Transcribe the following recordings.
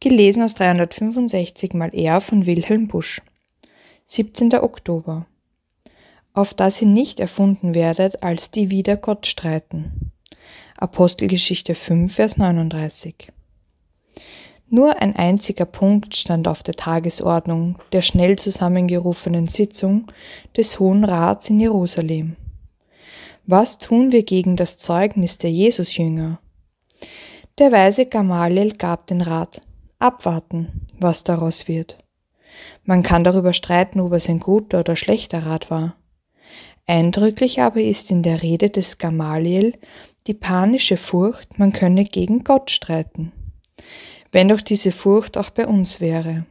Gelesen aus 365 mal R von Wilhelm Busch. 17. Oktober. Auf das ihr nicht erfunden werdet, als die wider Gott streiten. Apostelgeschichte 5, Vers 39. Nur ein einziger Punkt stand auf der Tagesordnung der schnell zusammengerufenen Sitzung des Hohen Rats in Jerusalem. Was tun wir gegen das Zeugnis der Jesusjünger? Der weise Gamaliel gab den Rat, abwarten, was daraus wird. Man kann darüber streiten, ob es ein guter oder schlechter Rat war. Eindrücklich aber ist in der Rede des Gamaliel die panische Furcht, man könne gegen Gott streiten. Wenn doch diese Furcht auch bei uns wäre.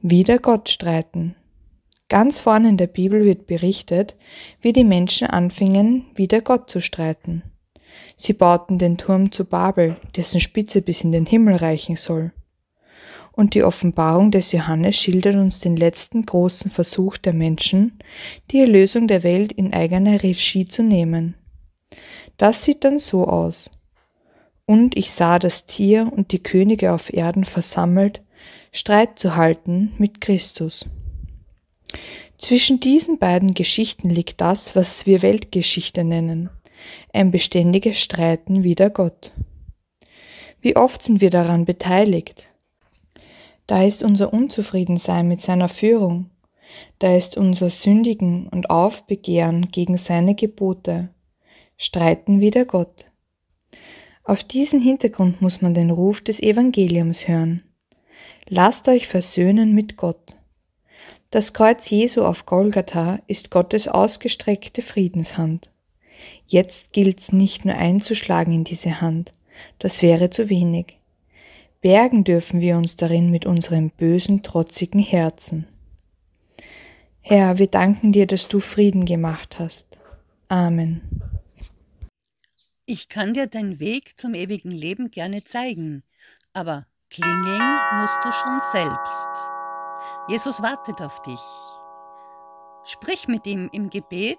Wieder Gott streiten. Ganz vorne in der Bibel wird berichtet, wie die Menschen anfingen, wieder Gott zu streiten. Sie bauten den Turm zu Babel, dessen Spitze bis in den Himmel reichen soll. Und die Offenbarung des Johannes schildert uns den letzten großen Versuch der Menschen, die Erlösung der Welt in eigener Regie zu nehmen. Das sieht dann so aus. Und ich sah das Tier und die Könige auf Erden versammelt, Streit zu halten mit Christus. Zwischen diesen beiden Geschichten liegt das, was wir Weltgeschichte nennen ein beständiges Streiten wider Gott. Wie oft sind wir daran beteiligt? Da ist unser Unzufriedensein mit seiner Führung, da ist unser Sündigen und Aufbegehren gegen seine Gebote, Streiten wider Gott. Auf diesen Hintergrund muss man den Ruf des Evangeliums hören. Lasst euch versöhnen mit Gott. Das Kreuz Jesu auf Golgatha ist Gottes ausgestreckte Friedenshand. Jetzt gilt's nicht nur einzuschlagen in diese Hand, das wäre zu wenig. Bergen dürfen wir uns darin mit unserem bösen, trotzigen Herzen. Herr, wir danken dir, dass du Frieden gemacht hast. Amen. Ich kann dir deinen Weg zum ewigen Leben gerne zeigen, aber klingeln musst du schon selbst. Jesus wartet auf dich. Sprich mit ihm im Gebet